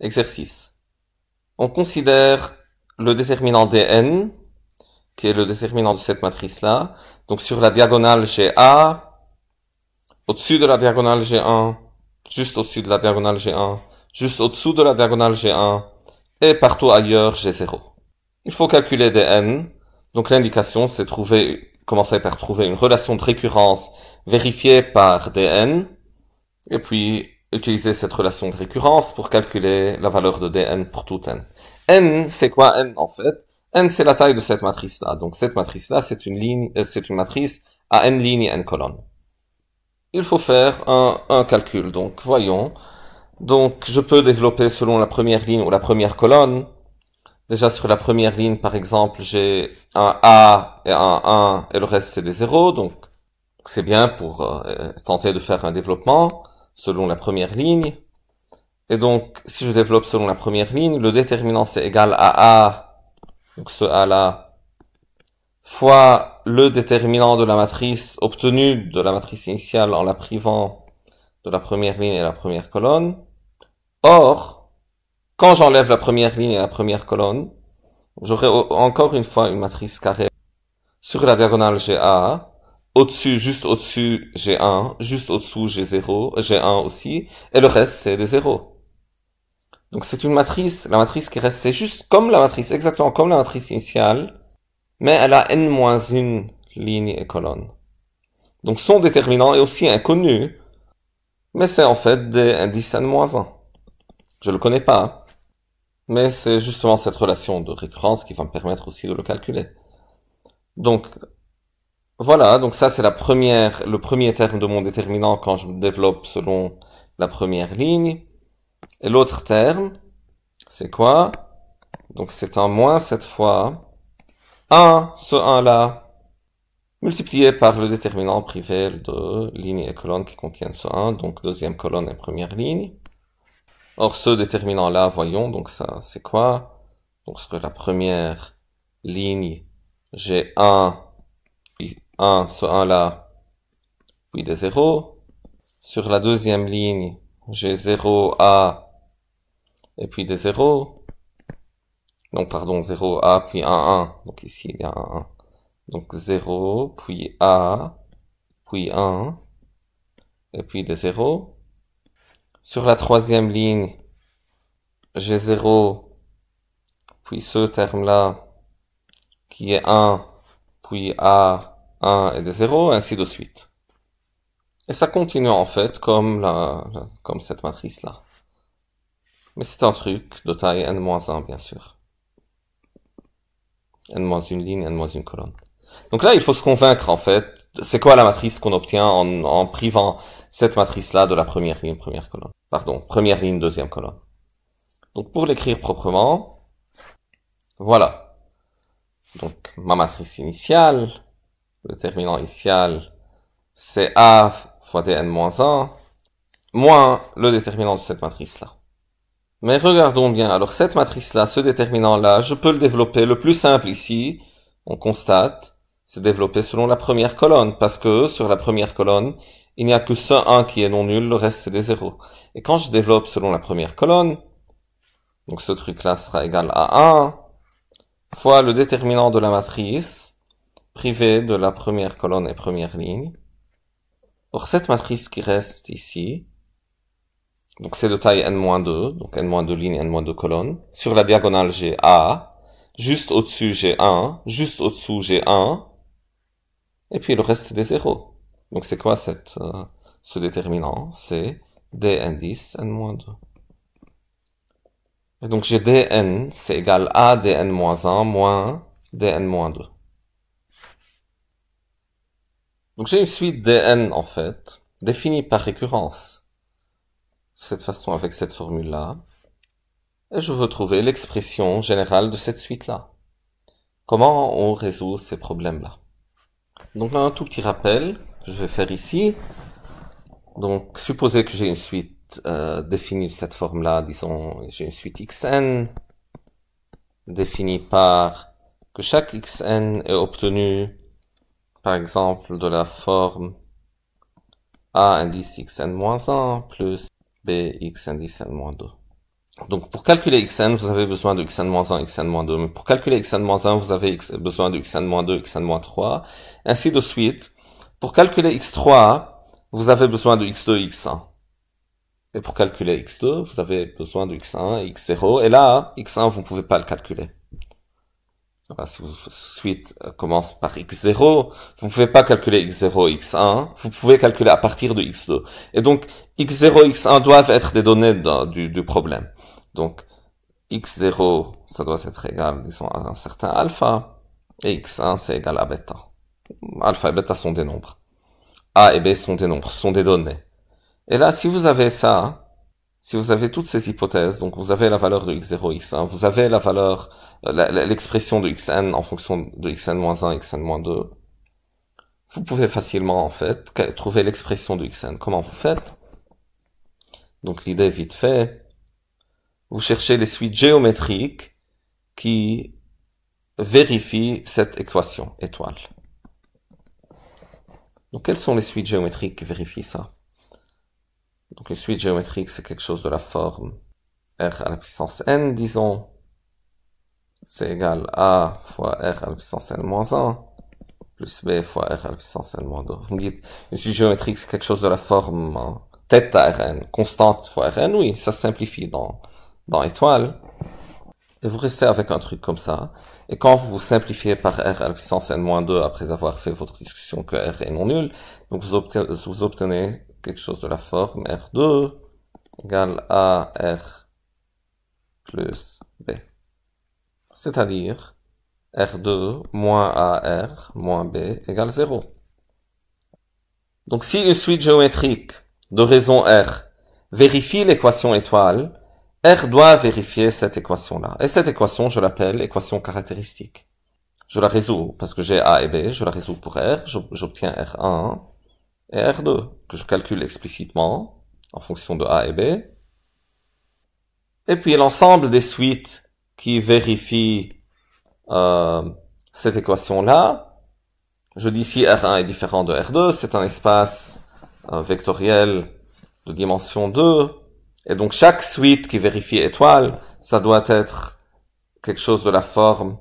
Exercice. On considère le déterminant dn, qui est le déterminant de cette matrice-là, donc sur la diagonale a, au-dessus de la diagonale G1, juste au-dessus de la diagonale G1, juste au-dessous de la diagonale G1, et partout ailleurs G0. Il faut calculer dn, donc l'indication c'est trouver, commencer par trouver une relation de récurrence vérifiée par dn, et puis utiliser cette relation de récurrence pour calculer la valeur de dn pour tout n. n, c'est quoi n en fait n, c'est la taille de cette matrice-là. Donc cette matrice-là, c'est une ligne, euh, c'est une matrice à n lignes et n colonnes. Il faut faire un, calcul. Donc voyons. Donc je peux développer selon la première ligne ou la première colonne. Déjà sur la première ligne, par exemple, j'ai un A et un 1 et le reste c'est des 0. Donc c'est bien pour euh, tenter de faire un développement selon la première ligne. Et donc, si je développe selon la première ligne, le déterminant c'est égal à A, donc ce A là, fois le déterminant de la matrice obtenue de la matrice initiale en la privant de la première ligne et la première colonne. Or, quand j'enlève la première ligne et la première colonne, j'aurai encore une fois une matrice carrée sur la diagonale GA, au-dessus, juste au-dessus, j'ai 1. Juste au-dessous, j'ai 0. J'ai 1 aussi. Et le reste, c'est des 0. Donc c'est une matrice. La matrice qui reste, c'est juste comme la matrice, exactement comme la matrice initiale. Mais elle a n-1 ligne et colonne. Donc son déterminant est aussi inconnu. Mais c'est en fait des indices n-1. Je le connais pas. Mais c'est justement cette relation de récurrence qui va me permettre aussi de le calculer. Donc, voilà, donc ça c'est la première, le premier terme de mon déterminant quand je me développe selon la première ligne. Et l'autre terme, c'est quoi Donc c'est un moins cette fois. 1, ce 1 là, multiplié par le déterminant privé de ligne et colonne qui contiennent ce 1, donc deuxième colonne et première ligne. Or ce déterminant là, voyons, donc ça c'est quoi Donc sur la première ligne, j'ai 1 1, ce 1 là, puis des 0. Sur la deuxième ligne, j'ai 0A et puis des 0. Donc pardon, 0A puis 1, 1. Donc ici il y a 1, 1. Donc 0, puis A, puis 1, et puis des 0. Sur la troisième ligne, j'ai 0, puis ce terme-là, qui est 1, puis A, 1 et des 0, ainsi de suite. Et ça continue en fait comme, la, comme cette matrice-là. Mais c'est un truc de taille n-1 bien sûr. n-1 ligne, n-1 colonne. Donc là, il faut se convaincre en fait, c'est quoi la matrice qu'on obtient en, en privant cette matrice-là de la première ligne, première colonne. Pardon, première ligne, deuxième colonne. Donc pour l'écrire proprement, voilà. Donc ma matrice initiale, le déterminant initial, c'est A fois Dn moins 1, moins le déterminant de cette matrice-là. Mais regardons bien, alors cette matrice-là, ce déterminant-là, je peux le développer, le plus simple ici, on constate, c'est développer selon la première colonne, parce que sur la première colonne, il n'y a que ce 1 qui est non nul, le reste c'est des zéros. Et quand je développe selon la première colonne, donc ce truc-là sera égal à 1, fois le déterminant de la matrice, privé de la première colonne et première ligne. Or, cette matrice qui reste ici, donc c'est de taille n-2, donc n-2 lignes, n-2 colonnes. Sur la diagonale, j'ai A, juste au-dessus, j'ai 1, juste au-dessous, j'ai 1, et puis le reste, c'est des zéros. Donc c'est quoi cette, euh, ce déterminant C'est dn10, n-2. Et donc j'ai dn, c'est égal à dn-1 moins dn-2. Donc j'ai une suite dn, en fait, définie par récurrence. De cette façon, avec cette formule-là. Et je veux trouver l'expression générale de cette suite-là. Comment on résout ces problèmes-là Donc là, un tout petit rappel je vais faire ici. Donc, supposer que j'ai une suite euh, définie de cette forme-là, disons, j'ai une suite xn définie par que chaque xn est obtenu par exemple de la forme A indice xn-1 plus bx indice n-2. Donc pour calculer xn, vous avez besoin de xn-1, xn-2. Mais pour calculer xn-1, vous avez besoin de xn-2, xn-3, ainsi de suite. Pour calculer x3, vous avez besoin de x2, x1. Et pour calculer x2, vous avez besoin de x1, x0. Et là, x1, vous ne pouvez pas le calculer si vous suite euh, commence par x0, vous ne pouvez pas calculer x0, x1, vous pouvez calculer à partir de x2. Et donc, x0, x1 doivent être des données du, du, problème. Donc, x0, ça doit être égal, disons, à un certain alpha, et x1, c'est égal à beta. Alpha et bêta sont des nombres. A et B sont des nombres, sont des données. Et là, si vous avez ça, si vous avez toutes ces hypothèses, donc vous avez la valeur de x0, x1, vous avez la valeur, euh, l'expression de xn en fonction de xn-1, xn-2, vous pouvez facilement, en fait, trouver l'expression de xn. Comment vous faites Donc l'idée est vite fait. Vous cherchez les suites géométriques qui vérifient cette équation étoile. Donc quelles sont les suites géométriques qui vérifient ça donc une suite géométrique, c'est quelque chose de la forme r à la puissance n, disons. C'est égal à fois r à la puissance n moins 1, plus b fois r à la puissance n moins 2. Vous me dites, une suite géométrique, c'est quelque chose de la forme hein, θ rn, constante fois rn, oui, ça simplifie dans, dans étoile. Et vous restez avec un truc comme ça. Et quand vous vous simplifiez par r à la puissance n-2 moins après avoir fait votre discussion que r est non nul, donc vous obtenez, vous obtenez quelque chose de la forme R2 égale AR R plus B. C'est-à-dire R2 moins AR moins B égale 0. Donc si une suite géométrique de raison R vérifie l'équation étoile, R doit vérifier cette équation-là. Et cette équation, je l'appelle équation caractéristique. Je la résous parce que j'ai A et B, je la résous pour R, j'obtiens R1 et R2, que je calcule explicitement en fonction de A et B. Et puis l'ensemble des suites qui vérifient euh, cette équation-là, je dis si R1 est différent de R2, c'est un espace euh, vectoriel de dimension 2, et donc chaque suite qui vérifie étoile, ça doit être quelque chose de la forme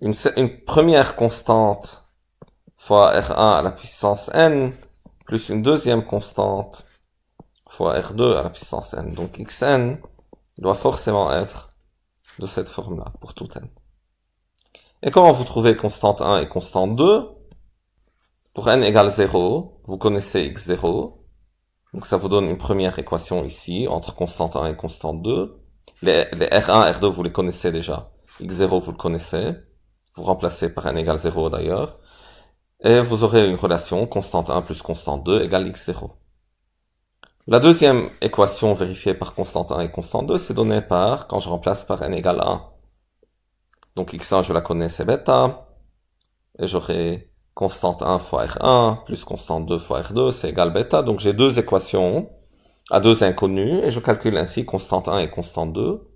une première constante fois R1 à la puissance n, plus une deuxième constante fois R2 à la puissance n. Donc xn doit forcément être de cette forme-là pour tout n. Et comment vous trouvez constante 1 et constante 2 Pour n égale 0, vous connaissez x0. Donc ça vous donne une première équation ici, entre constante 1 et constante 2. Les, R1, R2, vous les connaissez déjà. x0, vous le connaissez. Vous remplacez par n égale 0 d'ailleurs et vous aurez une relation constante 1 plus constante 2 égale x0. La deuxième équation vérifiée par constante 1 et constante 2, c'est donnée par, quand je remplace par n égale 1. Donc x1, je la connais, c'est bêta. Et j'aurai constante 1 fois r1 plus constante 2 fois r2, c'est égal bêta. Donc j'ai deux équations à deux inconnues, et je calcule ainsi constante 1 et constante 2.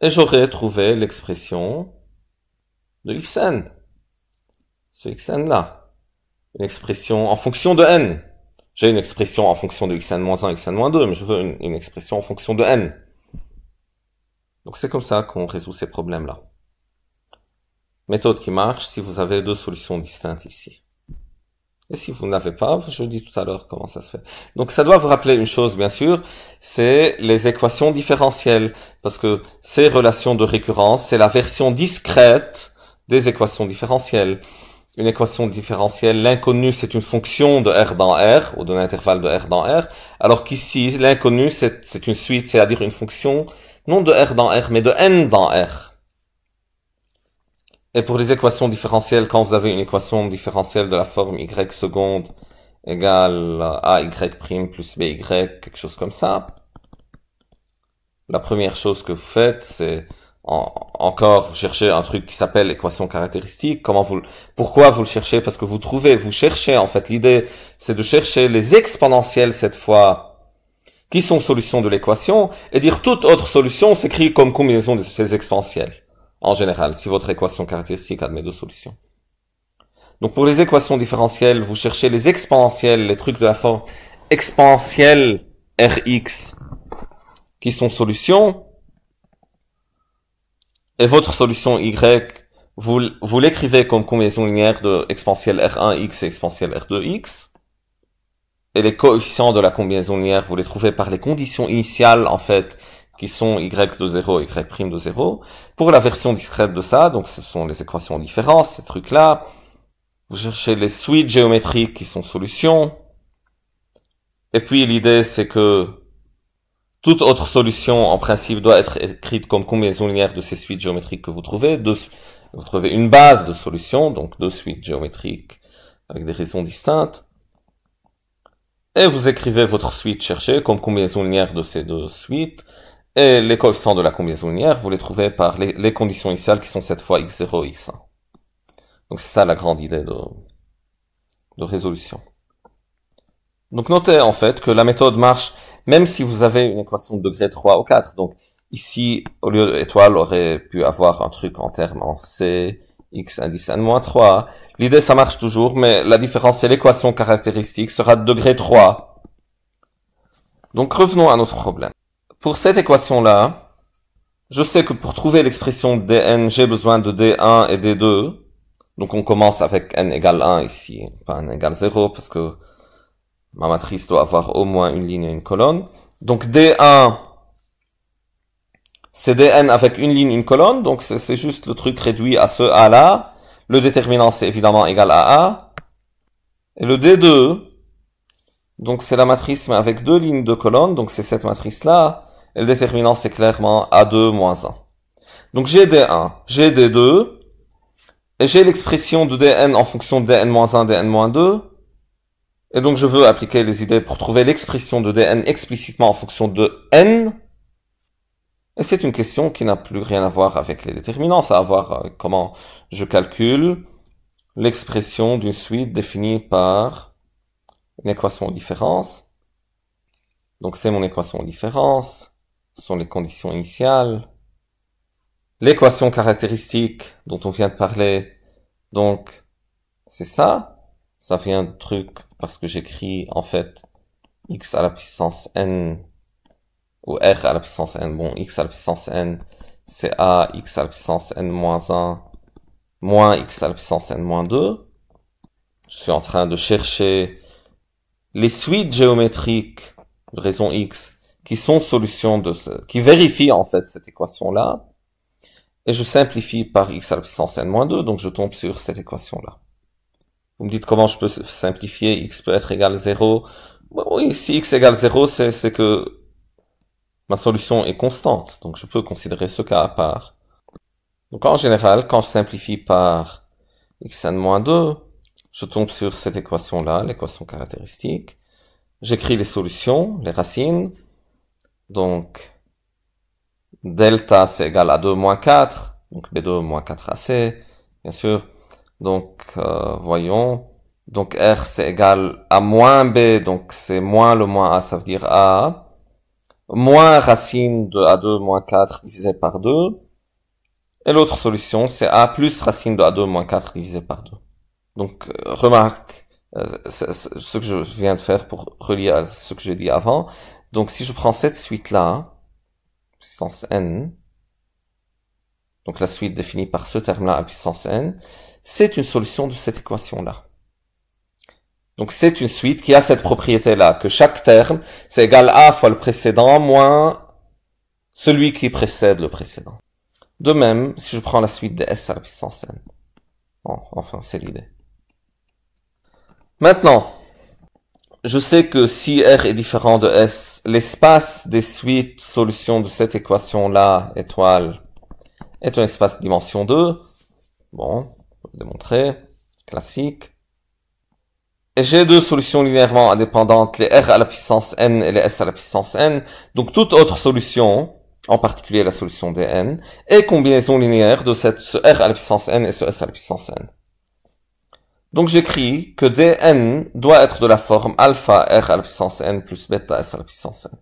Et j'aurai trouvé l'expression de xn ce xn là. Une expression en fonction de n. J'ai une expression en fonction de xn-1, xn-2, mais je veux une, une, expression en fonction de n. Donc c'est comme ça qu'on résout ces problèmes-là. Méthode qui marche si vous avez deux solutions distinctes ici. Et si vous n'avez pas, je dis tout à l'heure comment ça se fait. Donc ça doit vous rappeler une chose, bien sûr, c'est les équations différentielles. Parce que ces relations de récurrence, c'est la version discrète des équations différentielles une équation différentielle, l'inconnu c'est une fonction de R dans R, ou de l'intervalle de R dans R, alors qu'ici, l'inconnu c'est une suite, c'est-à-dire une fonction, non de R dans R, mais de N dans R. Et pour les équations différentielles, quand vous avez une équation différentielle de la forme y seconde égale ay' y prime plus by, quelque chose comme ça, la première chose que vous faites, c'est encore, encore cherchez un truc qui s'appelle l'équation caractéristique. Comment vous, pourquoi vous le cherchez Parce que vous trouvez, vous cherchez en fait. L'idée, c'est de chercher les exponentielles cette fois qui sont solutions de l'équation et dire toute autre solution s'écrit comme combinaison de ces exponentielles. En général, si votre équation caractéristique admet deux solutions. Donc pour les équations différentielles, vous cherchez les exponentielles, les trucs de la forme exponentielle Rx qui sont solutions et votre solution y, vous, l'écrivez comme combinaison linéaire de exponentielle R1x et exponentielle R2x. Et les coefficients de la combinaison linéaire, vous les trouvez par les conditions initiales, en fait, qui sont y de 0 et y' de 0. Pour la version discrète de ça, donc ce sont les équations en différence, ces trucs-là. Vous cherchez les suites géométriques qui sont solutions. Et puis l'idée, c'est que toute autre solution, en principe, doit être écrite comme combinaison linéaire de ces suites géométriques que vous trouvez. vous trouvez une base de solutions, donc deux suites géométriques avec des raisons distinctes. Et vous écrivez votre suite cherchée comme combinaison linéaire de ces deux suites. Et les coefficients de la combinaison linéaire, vous les trouvez par les, conditions initiales qui sont cette fois x0, x1. Donc c'est ça la grande idée de, de résolution. Donc notez en fait que la méthode marche même si vous avez une équation de degré 3 ou 4. Donc ici, au lieu de étoile, aurait pu avoir un truc en termes en C, x indice n 3. L'idée, ça marche toujours, mais la différence, c'est l'équation caractéristique sera de degré 3. Donc revenons à notre problème. Pour cette équation-là, je sais que pour trouver l'expression dn, j'ai besoin de d1 et d2. Donc on commence avec n égale 1 ici, pas n égale 0, parce que Ma matrice doit avoir au moins une ligne et une colonne. Donc D1, c'est Dn avec une ligne, et une colonne, donc c'est juste le truc réduit à ce A là. Le déterminant, c'est évidemment égal à A. Et le D2, donc c'est la matrice, mais avec deux lignes, deux colonnes, donc c'est cette matrice-là. Et le déterminant, c'est clairement A2 moins 1. Donc j'ai D1, j'ai D2, et j'ai l'expression de Dn en fonction de Dn moins 1, Dn moins 2. Et donc je veux appliquer les idées pour trouver l'expression de dn explicitement en fonction de n. Et c'est une question qui n'a plus rien à voir avec les déterminants, ça à voir comment je calcule l'expression d'une suite définie par une équation en différence. Donc c'est mon équation en différence. ce sont les conditions initiales. L'équation caractéristique dont on vient de parler, donc c'est ça, ça vient de truc parce que j'écris en fait x à la puissance n ou r à la puissance n. Bon, x à la puissance n, c'est a x à la puissance n moins 1 moins x à la puissance n moins 2. Je suis en train de chercher les suites géométriques de raison x qui sont solutions de ce, qui vérifient en fait cette équation là. Et je simplifie par x à la puissance n moins 2, donc je tombe sur cette équation là. Vous me dites comment je peux simplifier, x peut être égal à 0. Oui, si x égale 0, c'est que ma solution est constante, donc je peux considérer ce cas à part. Donc en général, quand je simplifie par xn-2, je tombe sur cette équation-là, l'équation caractéristique. J'écris les solutions, les racines. Donc, delta c'est égal à 2 moins 4, donc b2 moins 4ac, bien sûr. Donc, euh, voyons. Donc, R, c'est égal à moins B, donc c'est moins le moins A, ça veut dire A. Moins racine de A2 moins 4 divisé par 2. Et l'autre solution, c'est A plus racine de A2 moins 4 divisé par 2. Donc, euh, remarque, euh, ce que je viens de faire pour relier à ce que j'ai dit avant. Donc, si je prends cette suite-là, puissance n, donc la suite définie par ce terme-là à puissance n, c'est une solution de cette équation-là. Donc c'est une suite qui a cette propriété-là, que chaque terme, c'est égal à fois le précédent moins celui qui précède le précédent. De même, si je prends la suite de S à la puissance n. Bon, enfin, c'est l'idée. Maintenant, je sais que si R est différent de S, l'espace des suites solutions de cette équation-là, étoile, est un espace dimension 2. Bon, démontrer, classique. J'ai deux solutions linéairement indépendantes, les R à la puissance n et les S à la puissance n. Donc toute autre solution, en particulier la solution dn, est combinaison linéaire de cette, ce R à la puissance n et ce S à la puissance n. Donc j'écris que dn doit être de la forme alpha r à la puissance n plus bêta s à la puissance n.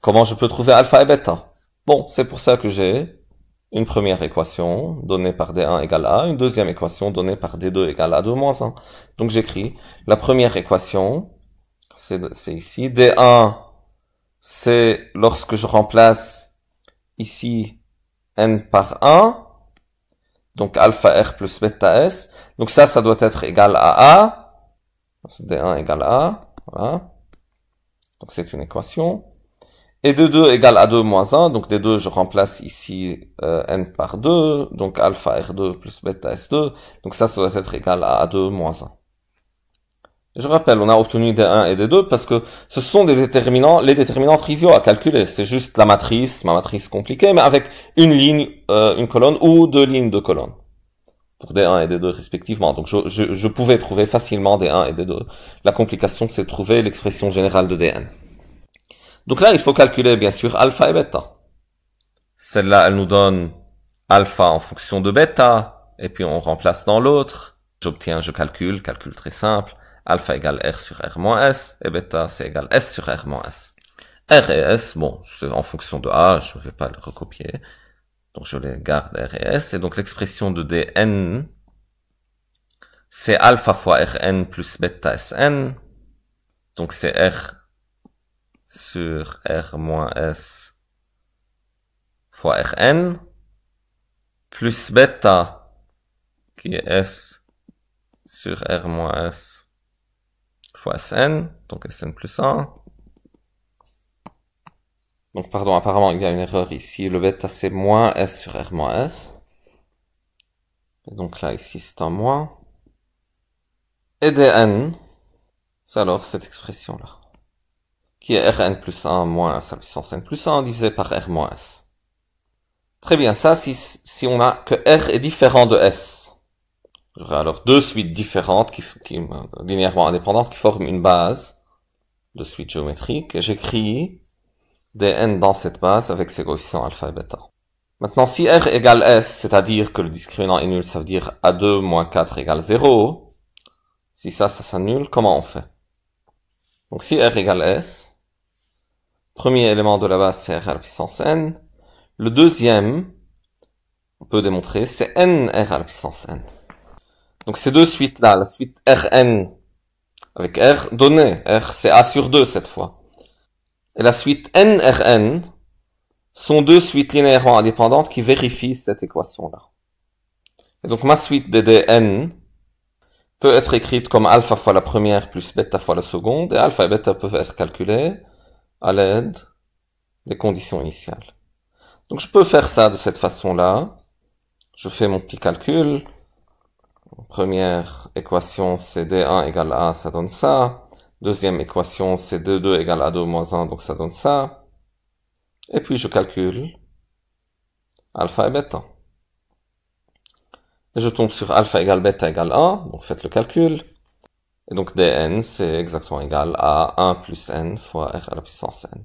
Comment je peux trouver alpha et bêta Bon, c'est pour ça que j'ai une première équation donnée par D1 égale A, une deuxième équation donnée par D2 égale A2 moins 1. Donc j'écris la première équation, c'est ici, D1, c'est lorsque je remplace ici n par 1, donc alpha r plus beta s, donc ça, ça doit être égal à A, D1 égale A, voilà. Donc c'est une équation. Et d 2 égale à 2 moins 1, donc d 2 je remplace ici euh, n par 2, donc alpha r2 plus bêta s2, donc ça, ça doit être égal à a2 moins 1. Je rappelle, on a obtenu d 1 et d 2 parce que ce sont des déterminants, les déterminants triviaux à calculer. C'est juste la matrice, ma matrice compliquée, mais avec une ligne, euh, une colonne ou deux lignes de colonnes, Pour d 1 et d 2 respectivement. Donc je, pouvais trouver facilement d 1 et d 2. La complication, c'est de trouver l'expression générale de Dn. Donc là, il faut calculer bien sûr alpha et bêta. Celle-là, elle nous donne alpha en fonction de bêta, et puis on remplace dans l'autre. J'obtiens, je calcule, calcul très simple, alpha égale r sur r moins s, et bêta c'est égal s sur r moins s. R et S, bon, c'est en fonction de A, je ne vais pas le recopier. Donc je les garde R et S. Et donc l'expression de Dn, c'est alpha fois Rn plus bêta Sn. Donc c'est R sur R S fois Rn plus bêta qui est S sur R S fois Sn, donc Sn plus 1. Donc pardon, apparemment il y a une erreur ici, le bêta c'est moins S sur R S. Et donc là ici c'est un moins. Et dn, c'est alors cette expression là qui est Rn plus 1 moins sa puissance n plus 1 divisé par R moins S. Très bien, ça si, si on a que R est différent de S. J'aurai alors deux suites différentes, qui, euh, linéairement indépendantes, qui forment une base de suite géométrique. J'écris dn dans cette base avec ses coefficients alpha et beta. Maintenant, si R égale S, c'est-à-dire que le discriminant est nul, ça veut dire A2 moins 4 égale 0. Si ça, ça s'annule, comment on fait Donc si R égale S, Premier élément de la base, c'est R à la puissance n. Le deuxième, on peut démontrer, c'est n R à la puissance n. Donc ces deux suites-là, la suite Rn avec R donné, R c'est A sur 2 cette fois, et la suite NRn sont deux suites linéairement indépendantes qui vérifient cette équation-là. Et donc ma suite DDN peut être écrite comme alpha fois la première plus bêta fois la seconde, et alpha et bêta peuvent être calculés à l'aide des conditions initiales. Donc je peux faire ça de cette façon-là. Je fais mon petit calcul. Première équation, c'est D1 égale A, ça donne ça. Deuxième équation, c'est D2 égale A2 moins 1, donc ça donne ça. Et puis je calcule alpha et bêta. Et je tombe sur alpha égale bêta égale 1, donc faites le calcul. Et donc dn, c'est exactement égal à 1 plus n fois r à la puissance n.